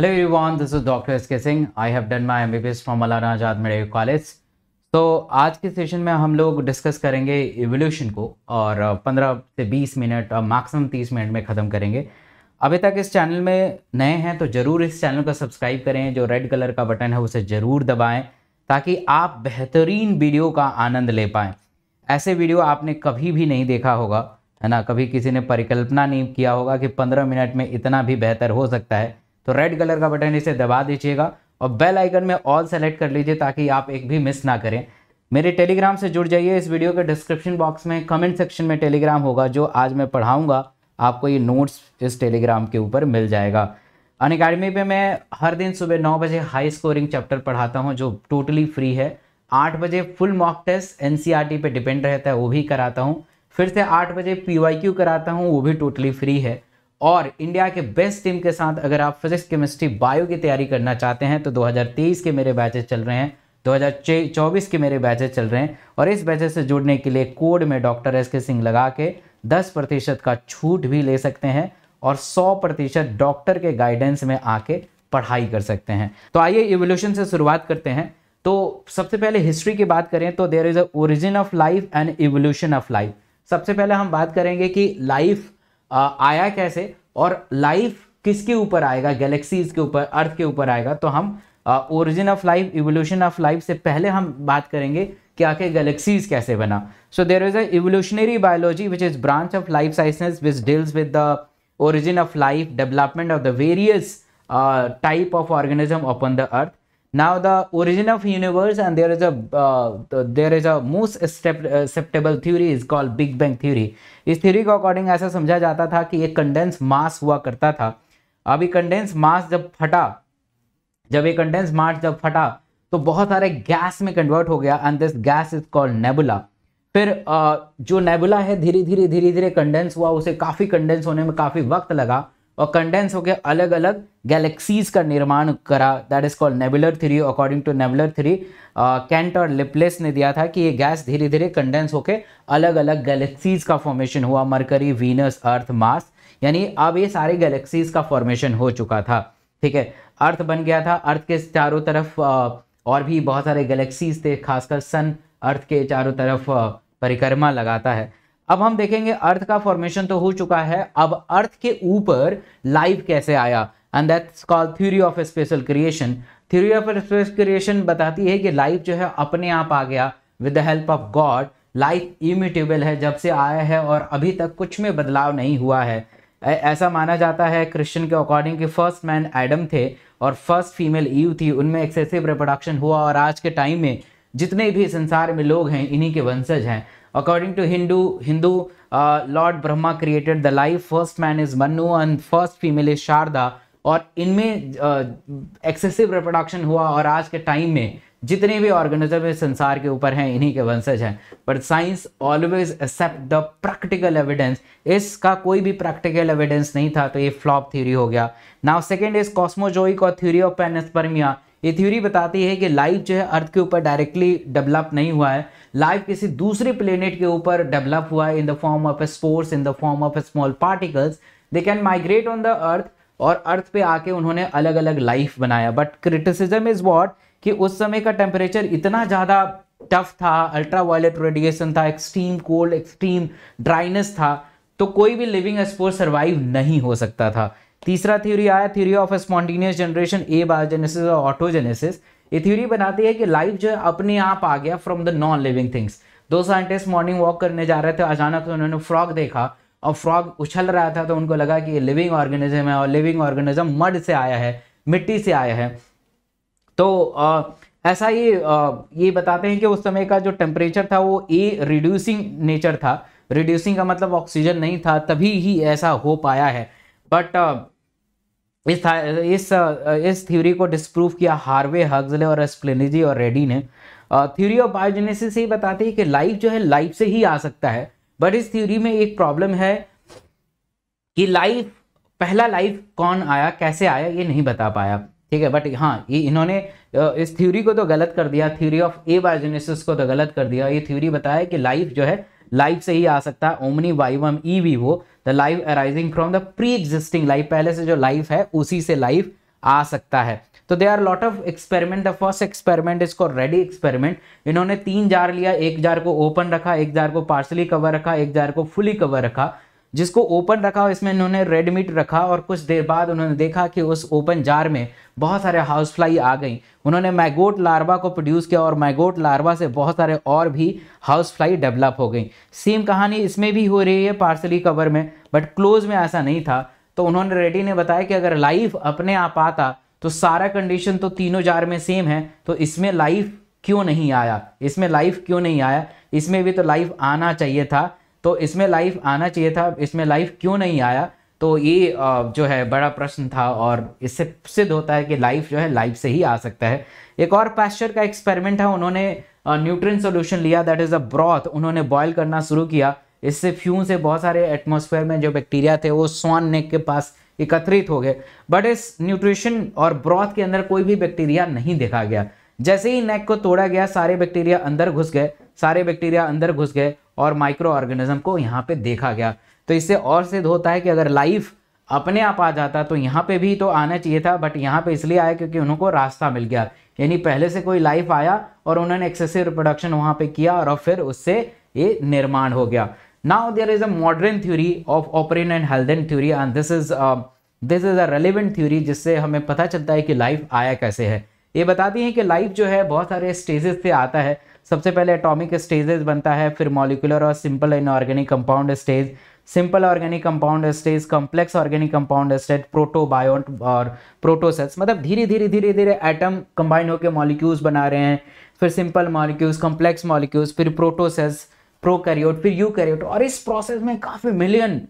Hello everyone, this is Dr. S.K. Singh. I have done my MBBS from मौलाना आजाद Medical College. तो आज के session में हम लोग डिस्कस करेंगे इवोल्यूशन को और 15 uh, से 20 मिनट और मैक्सिमम 30 मिनट में ख़त्म करेंगे अभी तक इस चैनल में नए हैं तो ज़रूर इस चैनल को सब्सक्राइब करें जो रेड कलर का बटन है उसे ज़रूर दबाएं ताकि आप बेहतरीन वीडियो का आनंद ले पाएँ ऐसे वीडियो आपने कभी भी नहीं देखा होगा है ना कभी किसी ने परिकल्पना नहीं किया होगा कि पंद्रह मिनट में इतना भी बेहतर हो सकता है तो रेड कलर का बटन इसे दबा दीजिएगा और बेल आइकन में ऑल सेलेक्ट कर लीजिए ताकि आप एक भी मिस ना करें मेरे टेलीग्राम से जुड़ जाइए इस वीडियो के डिस्क्रिप्शन बॉक्स में कमेंट सेक्शन में टेलीग्राम होगा जो आज मैं पढ़ाऊँगा आपको ये नोट्स इस टेलीग्राम के ऊपर मिल जाएगा अन अकेडमी पर मैं हर दिन सुबह नौ बजे हाई स्कोरिंग चैप्टर पढ़ाता हूँ जो टोटली फ्री है आठ बजे फुल मॉक टेस्ट एन पर डिपेंड रहता है वो भी कराता हूँ फिर से आठ बजे पी कराता हूँ वो भी टोटली फ्री है और इंडिया के बेस्ट टीम के साथ अगर आप फिजिक्स केमिस्ट्री बायो की तैयारी करना चाहते हैं तो 2023 के मेरे बैचेज चल रहे हैं 2024 के मेरे बैचेज चल रहे हैं और इस बैचेज से जुड़ने के लिए कोड में डॉक्टर एस के सिंह लगा के दस प्रतिशत का छूट भी ले सकते हैं और सौ प्रतिशत डॉक्टर के गाइडेंस में आके पढ़ाई कर सकते हैं तो आइए इवोल्यूशन से शुरुआत करते हैं तो सबसे पहले हिस्ट्री की बात करें तो there is a origin of life and evolution of life सबसे पहले हम बात करेंगे कि लाइफ आया कैसे और लाइफ किसके ऊपर आएगा गैलेक्सीज के ऊपर अर्थ के ऊपर आएगा तो हम origin of life evolution of life से पहले हम बात करेंगे कि आके गैलेक्सीज कैसे बना so there is evolutionary biology which is branch of life sciences which deals with the origin of life development of the various type of organism upon the earth now the origin of universe and there is a uh, there is a most acceptable theory is called big bang इस theory के according ऐसा समझा जाता था कि एक condense मास हुआ करता था अभी कंडेंस मास जब फटा जब ये कंडेंस मास जब फटा तो बहुत सारे गैस में कन्वर्ट हो गया and this gas is called nebula फिर uh, जो नेबुला है धीरे धीरे धीरे धीरे कंडेंस हुआ उसे काफी कंडेंस होने में काफी वक्त लगा और कंडेंस होकर अलग अलग गैलेक्सीज का निर्माण करा that is called nebular theory according to nebular theory Kant और लिपलेस ने दिया था कि ये गैस धीरे धीरे कंडेंस होकर अलग अलग गैलेक्सीज का फॉर्मेशन हुआ मरकरी वीनस अर्थ मास यानी अब ये सारे गैलेक्सीज का फॉर्मेशन हो चुका था ठीक है अर्थ बन गया था अर्थ के चारों तरफ आ, uh, और भी बहुत सारे गैलेक्सीज थे खासकर सन अर्थ के चारों तरफ uh, परिक्रमा लगाता है अब हम देखेंगे अर्थ का फॉर्मेशन तो हो चुका है अब अर्थ के ऊपर लाइफ कैसे आया and that's called theory of special creation theory of special creation बताती है कि लाइफ जो है अपने आप आ गया with the help of God life immutable है जब से आया है और अभी तक कुछ में बदलाव नहीं हुआ है ऐसा माना जाता है क्रिश्चियन के अकॉर्डिंग कि फर्स्ट मैन एडम थे और फर्स्ट फीमेल ईव थी उनमें एक्सेसिव रिप्रोडक्शन हुआ और आज के टाइम में जितने भी संसार में लोग हैं इन्हीं के वंशज हैं According to Hindu, Hindu uh, Lord Brahma created the life. First man is Manu and first female is Sharda. और इनमें एक्सेसिव uh, रिप्रोडक्शन हुआ और आज के टाइम में जितने भी ऑर्गेनिज्म संसार के ऊपर हैं इन्हीं के वंशज हैं but science always accept the practical evidence इसका कोई भी प्रैक्टिकल एविडेंस नहीं था तो ये फ्लॉप थ्योरी हो गया नाउ सेकेंड इज कॉस्मोजोइक और थ्योरी ऑफ पेनस्पर्मिया ये थ्योरी बताती है कि लाइफ जो है अर्थ के ऊपर डायरेक्टली डेवलप नहीं हुआ है लाइफ किसी दूसरे प्लेनेट के ऊपर डेवलप हुआ है in the form of a spores in the form of a small particles they can migrate on the earth और अर्थ पे आके उन्होंने अलग अलग लाइफ बनाया बट क्रिटिसिज्म इज वॉट कि उस समय का टेम्परेचर इतना ज़्यादा टफ था अल्ट्रा वायलेट रेडिएशन था एक्सट्रीम कोल्ड एक्सट्रीम ड्राइनेस था तो कोई भी लिविंग स्पोर्स सर्वाइव नहीं हो सकता था तीसरा थ्योरी आया theory of spontaneous generation abiogenesis और ऑटोजेनेसिस ये थ्योरी बनाती है कि लाइफ जो है अपने आप आ गया from the non living things दो साइंटिस्ट मॉर्निंग वॉक करने जा रहे थे अचानक उन्होंने फ्रॉग देखा और फ्रॉग उछल रहा था तो उनको लगा कि ये लिविंग ऑर्गेनिज्म है और लिविंग ऑर्गेनिज्म मड से आया है मिट्टी से आया है तो आ, ऐसा ही आ, ये बताते हैं कि उस समय का जो टेम्परेचर था वो ए रिड्यूसिंग नेचर था रिड्यूसिंग का मतलब ऑक्सीजन नहीं था तभी ही ऐसा हो पाया है बट इस इस इस थ्योरी को डिस्प्रूव किया हार्वे हग्जले और एस्प्लेनिजी और रेडी ने थ्योरी ऑफ बायोजेनेसिस ही बताती है कि लाइफ जो है लाइफ से ही आ सकता है बट इस थ्योरी में एक प्रॉब्लम है कि लाइफ पहला लाइफ कौन आया कैसे आया ये नहीं बता पाया ठीक है बट हाँ ये इन्होंने इस थ्योरी को तो गलत कर दिया थ्योरी ऑफ ए बायोजेनेसिस को तो गलत कर दिया ये थ्योरी बताया कि लाइफ जो है लाइव से ही आ सकता है ओमनी वाइवम ई वो the live arising from the pre existing life पहले से जो लाइव है उसी से लाइव आ सकता है तो they are lot of experiment the first experiment इसको रेडी एक्सपेरिमेंट इन्होंने तीन जार लिया एक जार को ओपन रखा एक जार को पार्सली कवर रखा एक जार को फुली कवर रखा जिसको ओपन रखा और इसमें इन्होंने रेड मीट रखा और कुछ देर बाद उन्होंने देखा कि उस ओपन जार में बहुत सारे हाउस फ्लाई आ गई उन्होंने मैगोट लार्वा को प्रोड्यूस किया और मैगोट लार्वा से बहुत सारे और भी हाउस फ्लाई डेवलप हो गई सेम कहानी इसमें भी हो रही है पार्सली कवर में बट क्लोज में ऐसा नहीं था तो उन्होंने रेड्डी ने बताया कि अगर लाइफ अपने आप आता तो सारा कंडीशन तो तीनों जार में सेम है तो इसमें लाइफ क्यों नहीं आया इसमें लाइफ क्यों नहीं आया इसमें भी तो लाइफ आना चाहिए था तो इसमें लाइफ आना चाहिए था इसमें लाइफ क्यों नहीं आया तो ये जो है बड़ा प्रश्न था और इससे सिद्ध होता है कि लाइफ जो है लाइफ से ही आ सकता है एक और पैश्चर का एक्सपेरिमेंट है उन्होंने न्यूट्रिन सोल्यूशन लिया दैट इज़ अ ब्रॉथ उन्होंने बॉयल करना शुरू किया इससे फ्यू से बहुत सारे एटमोसफेयर में जो बैक्टीरिया थे वो स्वान नेक के पास एकत्रित हो गए बट इस न्यूट्रिशन और ब्रॉथ के अंदर कोई भी बैक्टीरिया नहीं देखा गया जैसे ही नेक को तोड़ा गया सारे बैक्टीरिया अंदर घुस गए सारे बैक्टीरिया अंदर घुस गए और माइक्रो ऑर्गेनिज्म को यहाँ पे देखा गया तो इससे और सिद्ध होता है कि अगर लाइफ अपने आप आ जाता तो यहाँ पे भी तो आना चाहिए था बट यहाँ पे इसलिए आया क्योंकि उनको रास्ता मिल गया यानी पहले से कोई लाइफ आया और उन्होंने एक्सेसिव रिप्रोडक्शन वहाँ पे किया और फिर उससे ये निर्माण हो गया now there is a modern theory of operant and health theory and this is this is a relevant relevant जिससे हमें पता चलता है कि लाइफ आया कैसे है ये बताती हैं कि लाइफ जो है बहुत सारे स्टेजेस से आता है सबसे पहले एटॉमिक स्टेजेस बनता है फिर मॉलिकुलर और simple inorganic compound stage simple organic compound stage complex organic compound stage protobiont और प्रोटोसेल्स मतलब धीरे धीरे धीरे धीरे एटम कंबाइन होकर मॉलिक्यूल्स बना रहे हैं फिर सिंपल मॉलिक्यूल्स कॉम्प्लेक्स मॉलिक्यूल्स फिर प्रोटोसेल्स प्रोकैरियोट फिर करियोट और इस प्रोसेस में काफ़ी मिलियन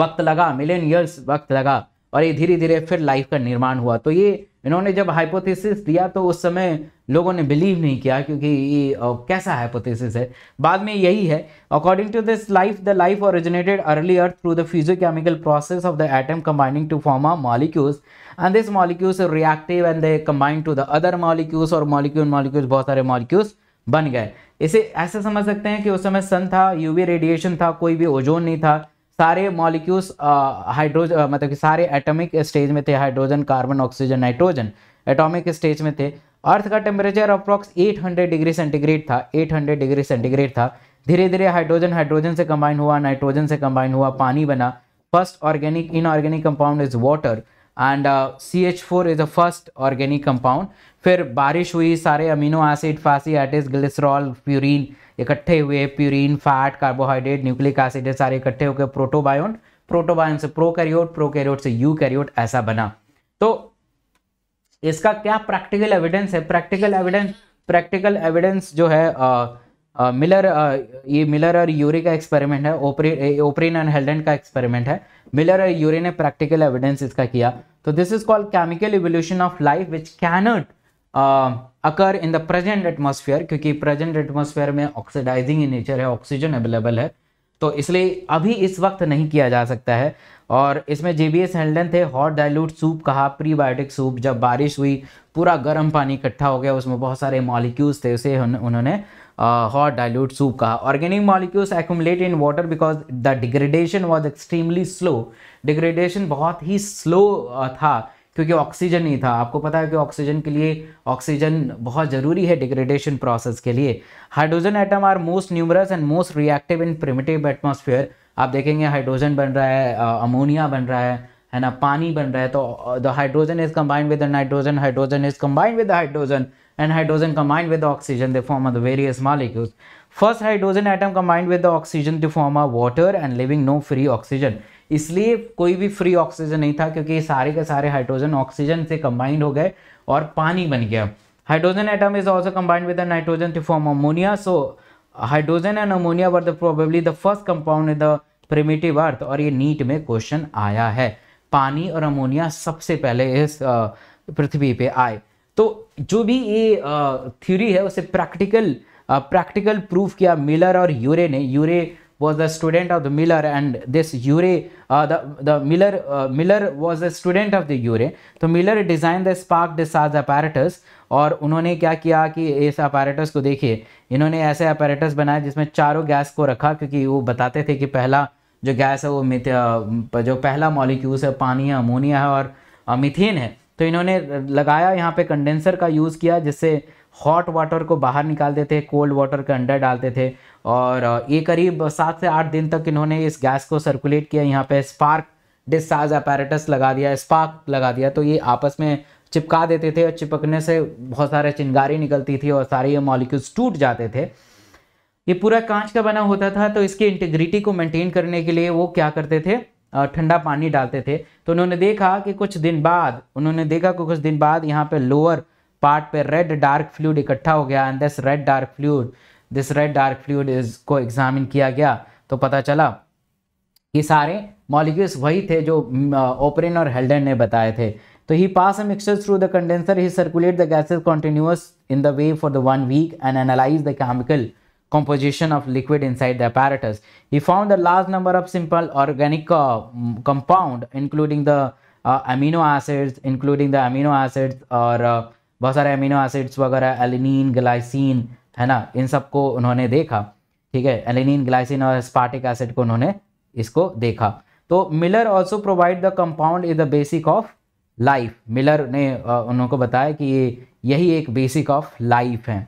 वक्त लगा मिलियन ईयर्स वक्त लगा और ये धीरे धीरे फिर लाइफ का निर्माण हुआ तो ये इन्होंने जब हाइपोथेसिस दिया तो उस समय लोगों ने बिलीव नहीं किया क्योंकि ये कैसा हाइपोथेसिस है बाद में यही है according to this life the life originated early earth through the physiochemical process of the atom combining to form a molecules and this molecules reactive and they combine to the other molecules और molecule molecules बहुत सारे molecules बन गए इसे ऐसे समझ सकते हैं कि उस समय सन था यूवी रेडिएशन था कोई भी ओजोन नहीं था सारे मॉलिक्यूल्स हाइड्रोजन मतलब कि सारे एटॉमिक स्टेज में थे hydrogen carbon oxygen nitrogen atomic stage में थे अर्थ का टेम्परेचर अप्रॉक्स 800 डिग्री सेंटीग्रेड था 800 डिग्री सेंटीग्रेड था धीरे धीरे हाइड्रोजन हाइड्रोजन से कंबाइन हुआ नाइट्रोजन से कंबाइन हुआ पानी बना first organic inorganic compound is water and C H four is a first organic compound फिर बारिश हुई सारे अमीनो एसिड फासी एटिस ग्लिसरॉल प्यूरिन इकट्ठे हुए purine fat carbohydrate nucleic acid सारे इकट्ठे होकर प्रोटोबायोन प्रोटोबायोन से प्रोकैरियोट प्रोकैरियोट से यूकैरियोट ऐसा बना तो इसका क्या प्रैक्टिकल एविडेंस है प्रैक्टिकल एविडेंस प्रैक्टिकल एविडेंस जो है आ, आ, मिलर आ, ये मिलर और यूरी का एक्सपेरिमेंट है ओपरिन एंड हेल्डन का एक्सपेरिमेंट है मिलर और यूरी ने प्रैक्टिकल एविडेंस इसका किया तो this is called chemical evolution of life which cannot occur in the present atmosphere क्योंकि प्रेजेंट एटमोसफियर में ऑक्सीडाइजिंग इन नेचर है ऑक्सीजन अवेलेबल है तो इसलिए अभी इस वक्त नहीं किया जा सकता है और इसमें जे बी एस हेल्डन थे हॉट डायलूट सूप कहा प्रीबायोटिक सूप जब बारिश हुई पूरा गर्म पानी इकट्ठा हो गया उसमें बहुत सारे मॉलिक्यूल्स थे उसे उन्होंने हॉट डायलूट सूप कहा organic molecules accumulate in water because the degradation was extremely slow degradation बहुत ही स्लो था क्योंकि ऑक्सीजन नहीं था आपको पता है कि ऑक्सीजन के लिए ऑक्सीजन बहुत ज़रूरी है डिग्रेडेशन प्रोसेस के लिए hydrogen atom are most numerous and most reactive in primitive atmosphere आप देखेंगे हाइड्रोजन बन रहा है अमोनिया बन रहा है है ना पानी बन रहा है तो the hydrogen is combined with nitrogen hydrogen is combined with hydrogen and hydrogen combined with oxygen they form the various molecules first hydrogen atom combined with oxygen oxygen form form water and living no free oxygen इसलिए कोई भी free oxygen नहीं था क्योंकि सारे के सारे hydrogen oxygen से कंबाइंड हो गए और पानी बन गया hydrogen atom is also combined with nitrogen to form ammonia so hydrogen and ammonia were the probably the first compound in the primitive earth और ये नीट में क्वेश्चन आया है पानी और अमोनिया सबसे पहले इस पृथ्वी पे आए तो जो भी ये थ्योरी है उसे प्रैक्टिकल प्रैक्टिकल प्रूफ किया मिलर और यूरे ने यूरे was the student of the Miller and this Urey, uh, the, the Miller, uh, Miller was a student of the Urey. so Miller designed the spark discharge apparatus और उन्होंने क्या किया कि इस apparatus को देखिए इन्होंने ऐसे apparatus बनाए जिसमें चारों गैस को रखा क्योंकि वो बताते थे कि पहला जो गैस है वो मिथ जो पहला मॉलिक्यूल्स है पानी है अमोनिया है और मिथेन है तो इन्होंने लगाया यहाँ पे कंडेंसर का यूज़ किया जिससे हॉट वाटर को बाहर निकालते थे कोल्ड वाटर के अंडर डालते थे और ये करीब सात से आठ दिन तक इन्होंने इस गैस को सर्कुलेट किया यहाँ पे स्पार्क डिस्चार्ज अपैरेटस लगा दिया स्पार्क लगा दिया तो ये आपस में चिपका देते थे और चिपकने से बहुत सारे चिंगारी निकलती थी और सारे ये मॉलिक्यूल्स टूट जाते थे ये पूरा कांच का बना होता था तो इसकी इंटीग्रिटी को मेंटेन करने के लिए वो क्या करते थे ठंडा पानी डालते थे तो उन्होंने देखा कि कुछ दिन बाद उन्होंने देखा कि कुछ दिन बाद यहाँ पे लोअर पार्ट पे रेड डार्क फ्लूड इकट्ठा हो गया and this red dark fluid this red dark fluid is को एग्जामिन किया गया तो पता चला कि सारे मॉलिक्यूल्स वही थे जो ओपरिन और हेल्डन ने बताए थे तो he pass a mixture through the condenser he circulate the gases continuous in the way for the one week and analyse the chemical composition of liquid inside the apparatus. He found a large number of simple organic uh, compound including the uh, amino acids, including the amino acids uh, बहुत सारे amino acids वगैरह alanine glycine है ना इन सब को उन्होंने देखा ठीक है एलिनिन ग्लाइसिन और स्पार्टिक एसिड को उन्होंने इसको देखा तो Miller also provide the compound is the basic of life Miller ने उन्होंने बताया कि यही एक बेसिक ऑफ लाइफ है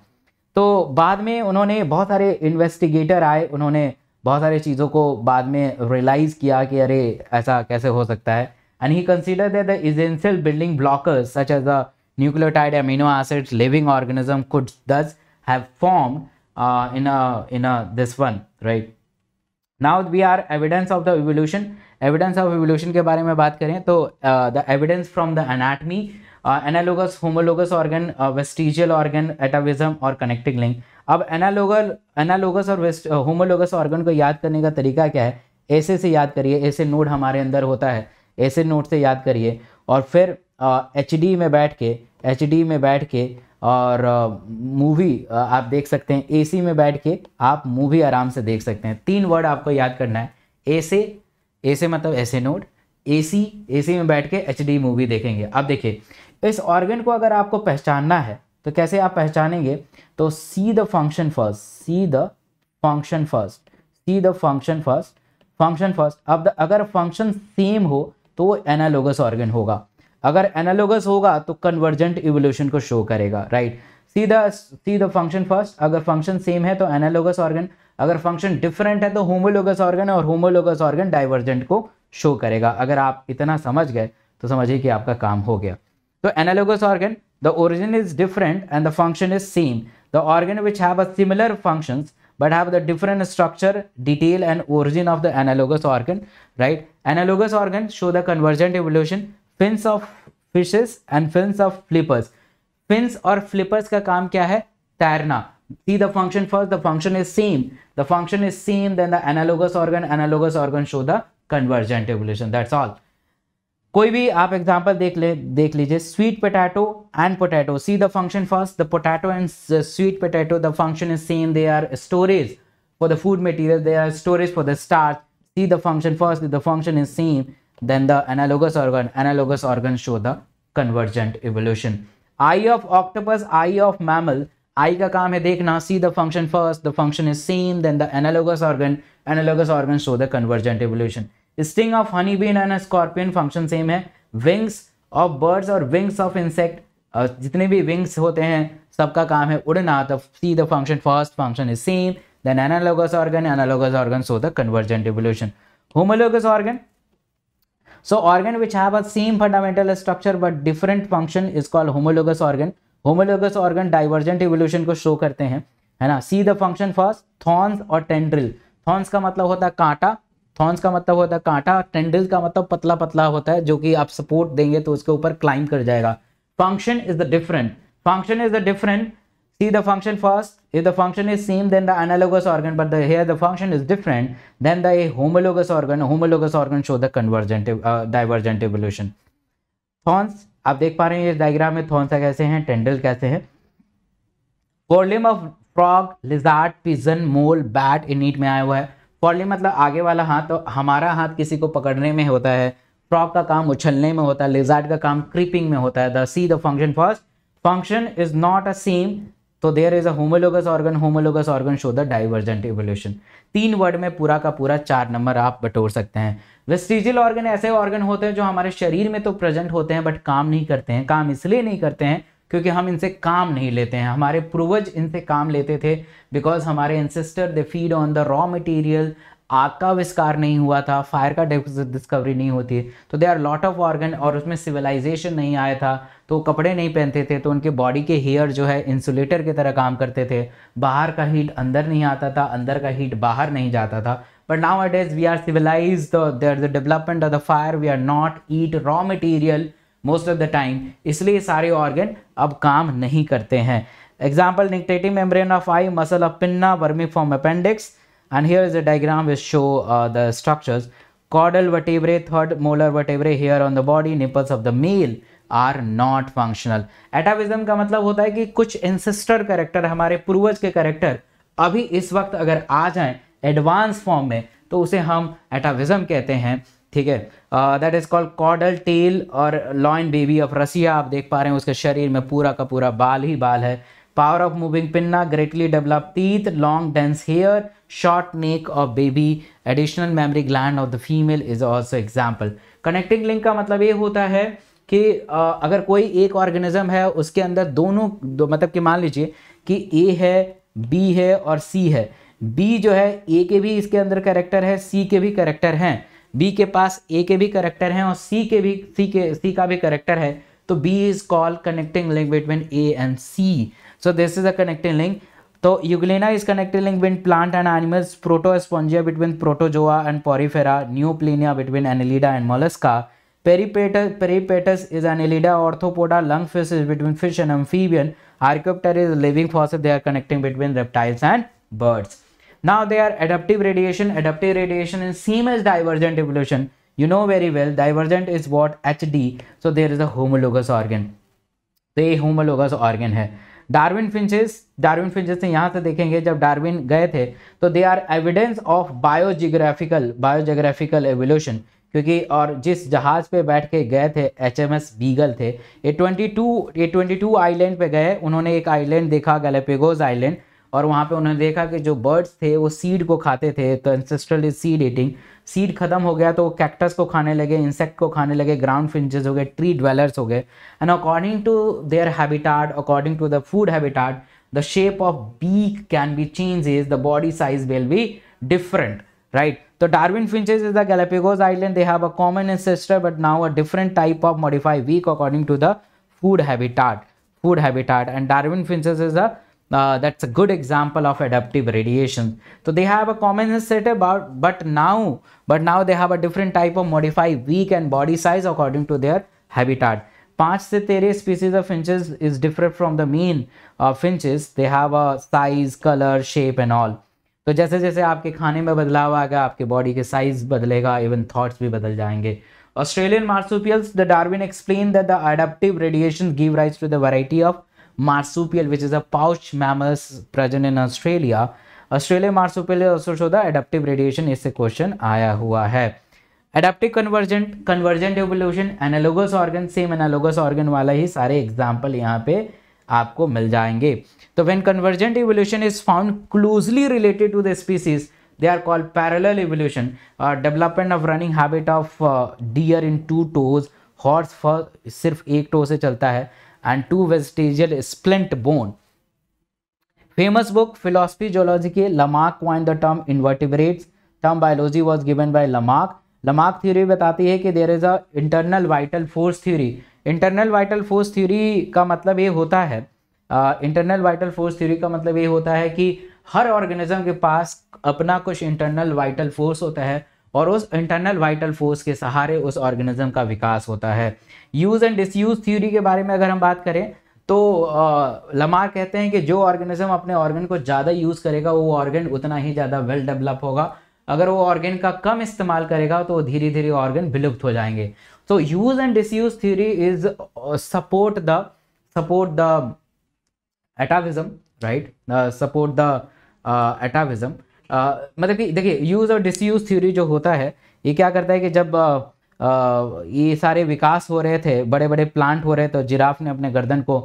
तो बाद में उन्होंने बहुत सारे इन्वेस्टिगेटर आए उन्होंने बहुत सारे चीज़ों को बाद में रियलाइज़ किया कि अरे ऐसा कैसे हो सकता है and he consider that the essential building blockers such as the nucleotide amino acids living organism could thus have formed uh, in a in a this one right now we are evidence of the evolution evidence of evolution के बारे में बात करें तो the evidence from the anatomy analogous homologous organ vestigial organ atavism और connecting link अब analogal analogous और vest homologous organ को याद करने का तरीका क्या है ऐसे से याद करिए ऐसे नोड हमारे अंदर होता है ऐसे नोड से याद करिए और फिर एच डी में बैठ के एच डी में बैठ के और मूवी आप देख सकते हैं एसी में बैठ के आप मूवी आराम से देख सकते हैं तीन वर्ड आपको याद करना है एसे एसे मतलब ऐसे नोट एसी एसी में बैठ के एच डी मूवी देखेंगे अब देखिए इस ऑर्गन को अगर आपको पहचानना है तो कैसे आप पहचानेंगे तो see the function first see the function first see the function first function first अब द अगर फंक्शन सेम हो तो वो एनालोगस ऑर्गन होगा अगर एनालोगस होगा तो कन्वर्जेंट इवोल्यूशन को शो करेगा right see the see the function first अगर फंक्शन सेम है तो एनालोगस ऑर्गन अगर फंक्शन डिफरेंट है तो होमोलोगस ऑर्गन और होमोलोगस ऑर्गन डाइवर्जेंट को शो करेगा अगर आप इतना समझ गए तो समझिए कि आपका काम हो गया तो analogous organ the origin is different and the function is same the organ which have a similar function but have the different structure detail and origin of the analogous organ right analogous organ show the convergent evolution fins of fishes and fins of flippers fins और flippers का काम क्या है तैरना see the function first the function is same the function is same then the analogous organ analogous organ show the convergent evolution that's all कोई भी आप example देख ले देख लीजिए sweet potato and potato see the function first the potato and sweet potato the function is same they are storage for the food material they are storage for the starch see the function first the function is same then the analogous organ analogous organs show the convergent evolution eye of octopus eye of mammal eye का काम है देखना see the function first the function is same then the analogous organ analogous organ show the convergent evolution sting of honey bee and scorpion function same है wings of birds और wings of insect जितने भी wings होते हैं सबका काम है उड़ना the see the function first function is same then analogous organ analogous organ show the convergent evolution homologous organ So organ which have a same fundamental structure but different function is called homologous organ. Homologous organ divergent evolution को show करते हैं है ना see the function first thorns और tendril thorns का मतलब होता है कांटा थॉर्न्स का मतलब होता है कांटा टेंड्रिल का मतलब पतला पतला होता है जो कि आप सपोर्ट देंगे तो उसके ऊपर क्लाइंब कर जाएगा function is the different function is the different see the function first if the function is same then the analogous organ but the here the function is different then the homologous organ homologous organ show the convergent uh, divergent evolution thorns आप देख पा रहे हैं इस diagram में thrones कैसे हैं tendril कैसे हैं forelimb of frog lizard pigeon mole bat इनीट में आया हुआ है फॉरलिम मतलब आगे वाला हाथ तो हमारा हाथ किसी को पकड़ने में होता है फ्रॉग का काम उछलने में होता है लिजार्ड का काम क्रीपिंग में होता है the see the function first function is not a same तो there is a homologous organ homologous organ show the divergent evolution तीन वर्ड में पूरा का पूरा चार नंबर आप बटोर सकते हैं वेस्टिजियल ऑर्गन ऐसे ऑर्गन होते हैं जो हमारे शरीर में तो प्रेजेंट होते हैं बट काम नहीं करते हैं काम इसलिए नहीं करते हैं क्योंकि हम इनसे काम नहीं लेते हैं हमारे पूर्वज इनसे काम लेते थे बिकॉज हमारे ancestor they feed on the raw material आग का आविष्कार नहीं हुआ था फायर का डिस्कवरी नहीं होती है तो they are lot of organ और उसमें सिविलाइजेशन नहीं आया था तो कपड़े नहीं पहनते थे तो उनके बॉडी के हेयर जो है इंसुलेटर की तरह काम करते थे बाहर का हीट अंदर नहीं आता था अंदर का हीट बाहर नहीं जाता था but now at age we are civilise there the development of the fire we are not eat raw material most of the time इसलिए सारे ऑर्गन अब काम नहीं करते हैं example nictitating membrane of eye muscle of pinna vermiform appendix and here is a diagram which show uh, the structures caudal vertebrae third molar vertebrae here on the body nipples of the male are not functional atavism का मतलब होता है कि कुछ इंसिस्टर character हमारे पूर्वज के character अभी इस वक्त अगर आ जाए एडवांस फॉर्म में तो उसे हम एटाविज्म कहते हैं ठीक है that is called caudal tail और लॉइन बेबी ऑफ रसिया आप देख पा रहे हैं उसके शरीर में पूरा का पूरा बाल ही बाल है power of moving pinna greatly develop teeth long dense hair short neck और baby additional mammary gland of the female is also example connecting link का मतलब ये होता है कि अगर कोई एक ऑर्गेनिज्म है उसके अंदर दोनों दो, मतलब कि मान लीजिए कि ए है बी है और सी है बी जो है ए के भी इसके अंदर करेक्टर है सी के भी करेक्टर हैं बी के पास ए के भी करेक्टर हैं और सी के भी सी के सी का भी करेक्टर है तो B is call connecting link between A and C So this is a connecting link. So euglena is connecting link between plant and animals, protoospongia between protozoa and porifera, neoplenia between annelida and mollusca, peripatus, peripatus is annelida, orthopoda, lungfish is between fish and amphibian, archaeopteryx is living fossil, they are connecting between reptiles and birds. Now they are adaptive radiation, adaptive radiation is same as divergent evolution. You know very well, divergent is what HD, so there is a homologous organ. They homologous organ है Darwin finches Darwin finches से यहाँ से देखेंगे जब Darwin गए थे तो they are evidence of biogeographical biogeographical evolution क्योंकि और जिस जहाज़ पे बैठ के गए थे एच एम एस बीगल थे a twenty two a twenty two island पर गए उन्होंने एक आइलैंड देखा गैलेपेगोज आइलैंड और वहाँ पे उन्होंने देखा कि जो बर्ड्स थे वो सीड को खाते थे तो ancestral is seed eating seed खत्म हो गया तो वो कैक्टस को खाने लगे इंसेक्ट को खाने लगे ग्राउंड फिंचेस हो गए ट्री ड्वेलर्स हो गए and according to their habitat according to the food habitat the shape of beak can be change is the body size will be different right तो Darwin finches is the Galapagos island they have a common ancestor but now a different type of modified beak according to the food habitat food habitat and Darwin finches is a uh, that's a good example of adaptive radiation so they have a common setup about but now but now they have a different type of modify beak and body size according to their habitat 5 se 13 species of finches is different from the mean uh, finches they have a size color shape and all So, जैसे जैसे आपके खाने में बदलाव आएगा आपके body के size बदलेगा इवन थॉट्स भी बदल जाएंगे Australian marsupials the Darwin explain that the adaptive radiation give rise to marsupial, which is a pouch mammals present in Australia. Australian marsupial also show the adaptive radiation is a question aaya hua hai adaptive convergent convergent evolution analogous organ same analogous organ wala hi sare example yahan pe aapko mil jayenge so when convergent evolution is found closely related to the species they are called parallel evolution uh, development of running habit of uh, deer in two toes horse फर सिर्फ एक toe से चलता है and two vestigial splint bone famous book philosophy zoology के Lamarck वाइन the term invertebrate term biology was given by Lamarck Lamarck theory बताती है कि there is a internal vital force theory internal vital force theory का मतलब ये होता है इंटरनल वाइटल फोर्स थ्योरी का मतलब ये होता है कि हर ऑर्गेनिज्म के पास अपना कुछ इंटरनल वाइटल फोर्स होता है और उस इंटरनल वाइटल फोर्स के सहारे उस ऑर्गेनिज्म का विकास होता है यूज़ एंड डिसयूज थ्योरी के बारे में अगर हम बात करें तो लमार कहते हैं कि जो ऑर्गेनिज्म अपने ऑर्गन को ज़्यादा यूज़ करेगा वो ऑर्गन उतना ही ज़्यादा वेल डेवलप होगा अगर वो ऑर्गेन का कम इस्तेमाल करेगा तो धीरे धीरे ऑर्गन विलुप्त हो जाएंगे तो use and disuse theory is support the support the atavism right support the atavism uh, आ, मतलब कि देखिए यूज़ और डिसयूज़ थ्योरी जो होता है ये क्या करता है कि जब आ, आ, ये सारे विकास हो रहे थे बड़े बड़े प्लांट हो रहे थे तो जिराफ ने अपने गर्दन को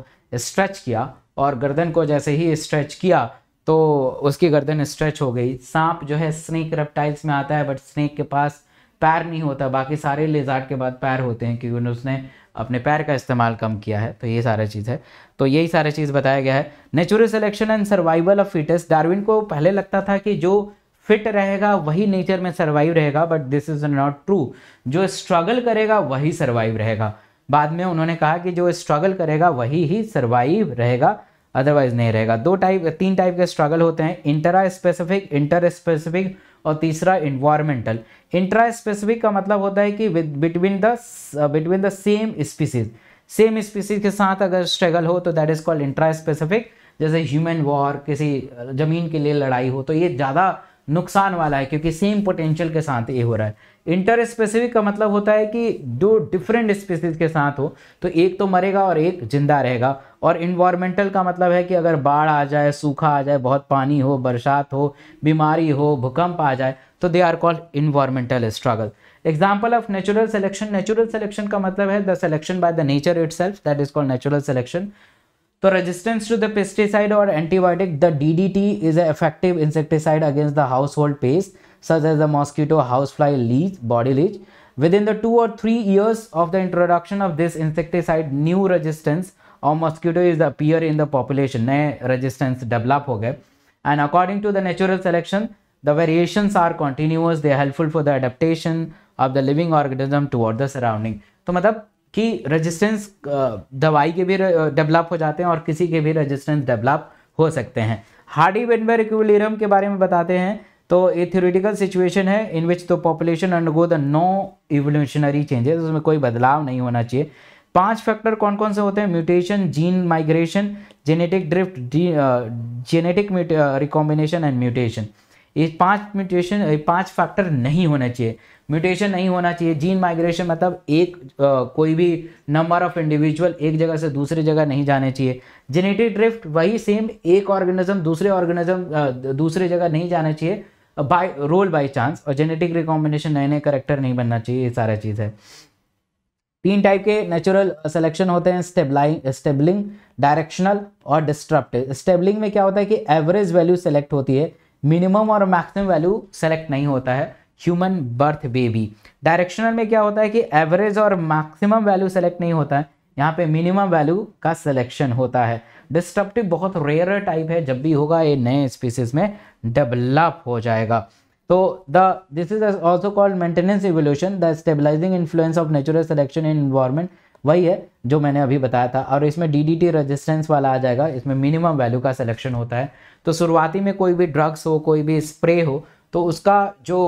स्ट्रेच किया और गर्दन को जैसे ही स्ट्रेच किया तो उसकी गर्दन स्ट्रेच हो गई सांप जो है स्नेक रेप्टाइल्स में आता है बट स्नेक के पास पैर नहीं होता बाकी सारे लेजार्ड के बाद पैर होते हैं क्योंकि उसने अपने पैर का इस्तेमाल कम किया है तो ये सारा चीज़ है तो यही सारा चीज़ बताया गया है natural selection and survival of fitness Darwin को पहले लगता था कि जो फिट रहेगा वही नेचर में सर्वाइव रहेगा but this is not true जो स्ट्रगल करेगा वही सर्वाइव रहेगा बाद में उन्होंने कहा कि जो स्ट्रगल करेगा वही ही सर्वाइव रहेगा अदरवाइज नहीं रहेगा दो टाइप तीन टाइप के स्ट्रगल होते हैं इंटरा स्पेसिफिक इंटर स्पेसिफिक और तीसरा इन्वायरमेंटल इंट्रा स्पेसिफिक का मतलब होता है कि between the between the same species same species के साथ अगर स्ट्रगल हो तो that is called intraspecific जैसे ह्यूमन वॉर किसी uh, ज़मीन के लिए लड़ाई हो तो ये ज़्यादा नुकसान वाला है क्योंकि सेम पोटेंशियल के साथ ये हो रहा है इंटर स्पेसिफिक का मतलब होता है कि दो डिफरेंट स्पीसीज के साथ हो तो एक तो मरेगा और एक जिंदा रहेगा और इन्वायरमेंटल का मतलब है कि अगर बाढ़ आ जाए सूखा आ जाए बहुत पानी हो बरसात हो बीमारी हो भूकंप आ जाए तो they are called environmental struggle example of natural selection natural selection का मतलब है the selection by the nature itself that is called natural selection तो रेजिस्टेंस टू द पेस्टिसाइड और antibiotic the D D T is a effective insecticide against the household pest such as the mosquito house fly lice body lice within the two और three years of the introduction of this insecticide new resistance और mosquito is appear in the population नए resistance develop हो गए and according to the natural selection the variations are continuous they helpful for the adaptation of the living organism toward the surrounding तो मतलब कि resistance दवाई के भी develop हो जाते हैं और किसी के भी रेजिस्टेंस डेवलप हो सकते हैं हार्डी बेनबर इक्विलिब्रियम के बारे में बताते हैं तो ये थ्योरेटिकल सिचुएशन है in which the population undergo the no evolutionary changes उसमें कोई बदलाव नहीं होना चाहिए पांच फैक्टर कौन कौन से होते हैं mutation gene migration genetic drift genetic recombination and mutation ये पांच म्यूटेशन पांच फैक्टर नहीं होना चाहिए म्यूटेशन नहीं होना चाहिए जीन माइग्रेशन मतलब एक आ, कोई भी नंबर ऑफ इंडिविजुअल एक जगह से दूसरी जगह नहीं जाने चाहिए जेनेटिक ड्रिफ्ट वही सेम एक ऑर्गेनिज्म दूसरे ऑर्गेनिज्म दूसरे जगह नहीं जाना चाहिए बाय रोल बाय चांस और जेनेटिक रिकॉम्बिनेशन नए नए करेक्टर नहीं बनना चाहिए ये सारा चीज़ है तीन टाइप के नेचुरल सिलेक्शन होते हैं स्टेबलाइंग स्टेबलिंग डायरेक्शनल और डिस्ट्रप्टिव स्टेबलिंग में क्या होता है कि एवरेज वैल्यू सेलेक्ट होती है मिनिमम और मैक्सिमम वैल्यू सेलेक्ट नहीं होता है ह्यूमन बर्थ बेबी डायरेक्शनल में क्या होता है कि एवरेज और मैक्सिमम वैल्यू सेलेक्ट नहीं होता है यहाँ पे मिनिमम वैल्यू का सिलेक्शन होता है डिस्ट्रप्टिव बहुत रेयर टाइप है जब भी होगा ये नए स्पीसीज में डेवलप हो जाएगा तो the this is also called maintenance revolution the stabilising influence of natural selection in environment वही है जो मैंने अभी बताया था और इसमें डी डी टी रजिस्टेंस वाला आ जाएगा इसमें मिनिमम वैल्यू का सिलेक्शन होता है तो शुरुआती में कोई भी ड्रग्स हो कोई भी स्प्रे हो तो उसका जो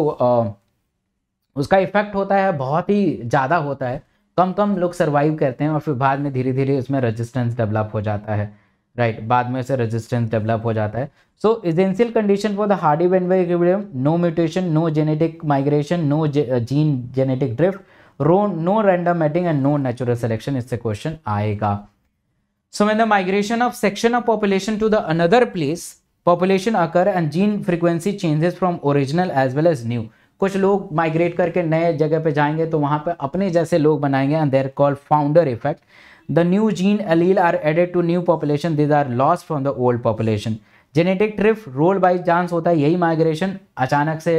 उसका इफेक्ट होता है बहुत ही ज़्यादा होता है कम कम लोग सर्वाइव करते हैं और फिर बाद में धीरे धीरे उसमें रजिस्टेंस डेवलप हो जाता है राइट right, बाद में उसे रजिस्टेंस डेवलप हो जाता है so essential condition for the Hardy वेनवे no mutation no genetic migration no gene genetic drift रो no random mating and no natural selection इससे क्वेश्चन आएगा so man the migration of section of population to the another place population आकर and gene frequency changes from original as well as new कुछ लोग migrate करके नए जगह पे जाएंगे तो वहाँ पे अपने जैसे लोग बनाएंगे and there call founder effect the new gene allele are added to new population these are loss from the old population genetic drift role by chance होता है यही माइग्रेशन अचानक से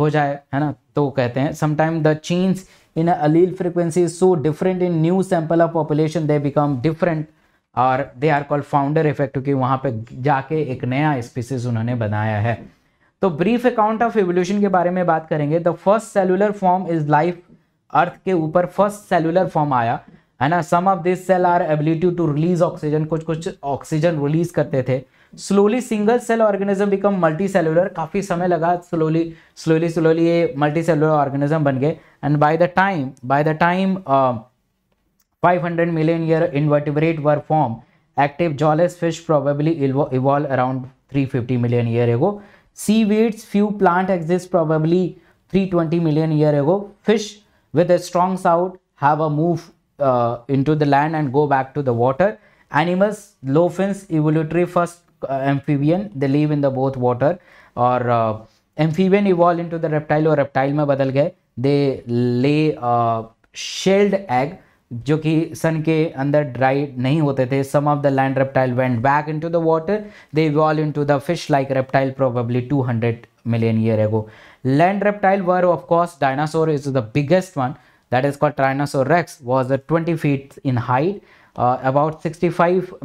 हो जाए है ना तो कहते हैं sometime the change in allele frequency is so different in new sample of population they become different और they are called founder effect क्योंकि वहाँ पे जाके एक नया स्पीसीज उन्होंने बनाया है तो ब्रीफ अकाउंट ऑफ एवोल्यूशन के बारे में बात करेंगे the first cellular form is life earth के ऊपर फर्स्ट सेलुलर फॉर्म आया है ना some of this cell are ability to release oxygen कुछ कुछ ऑक्सीजन रिलीज करते थे slowly single cell organism become multicellular काफ़ी समय लगा स्लोली स्लोली स्लोली ये मल्टी सेलुलर ऑर्गेनिज्म बन गए and by the time by the time 500 million year invertebrate were formed. Active jawless fish probably evolved around 350 million year ago. Seaweeds, few plant exist probably 320 million year ago. Fish with a strong south have a move uh, into the land and go back to the water. Animals, low fins, evolutionary first uh, amphibian, they live in the both water or uh, amphibian evolve into the reptile. Or reptile में बदल गए lay shelled egg. जो कि सन के अंदर dry नहीं होते थे some of the land reptile went back into the water they वॉल into the fish like reptile probably 200 million year ago land reptile were of course dinosaur is the biggest one that is called tyrannosaurus rex was twenty feet in height about sixty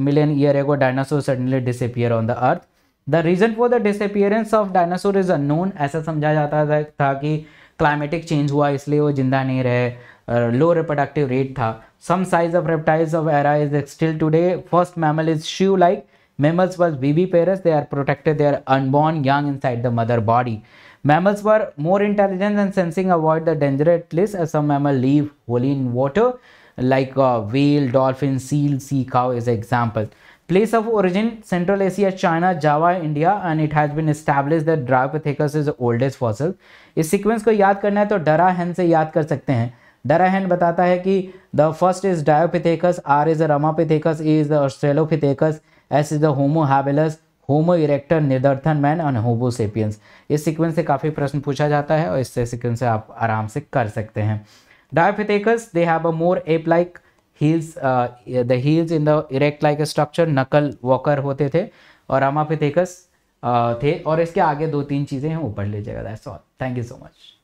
million year ago dinosaur suddenly disappear on the earth the reason for the disappearance of dinosaur is a ऐसा समझा जाता था कि climatic change हुआ इसलिए वो जिंदा नहीं रहे लो रिप्रोडक्टिव रेट था some size of reptiles of era is still today first mammal is shrew like mammals was viviparous they are protected they are unborn young inside the mother body mammals were more intelligence and sensing avoid the dangerous some mammal live wholly in water like whale dolphin seal sea cow is example place of origin central Asia China Java India and it has been established the Dragopithecus is oldest fossil इस sequence को याद करना है तो डरा हेन से याद कर सकते हैं डराहन बताता है कि the first is Dryopithecus are is Ramapithecus is the Australopithecus एस is the Homo habilis Homo erectus Neanderthal man and Homo sapiens इस सीक्वेंस से काफ़ी प्रश्न पूछा जाता है और इससे सीक्वेंस से आप आराम से कर सकते हैं Dryopithecus they have a more ape like heels the heels in the erect like structure knuckle walker होते थे और रमापिथेकस uh, थे और इसके आगे दो तीन चीज़ें हैं ऊपर लीजिएगा that's all thank you so much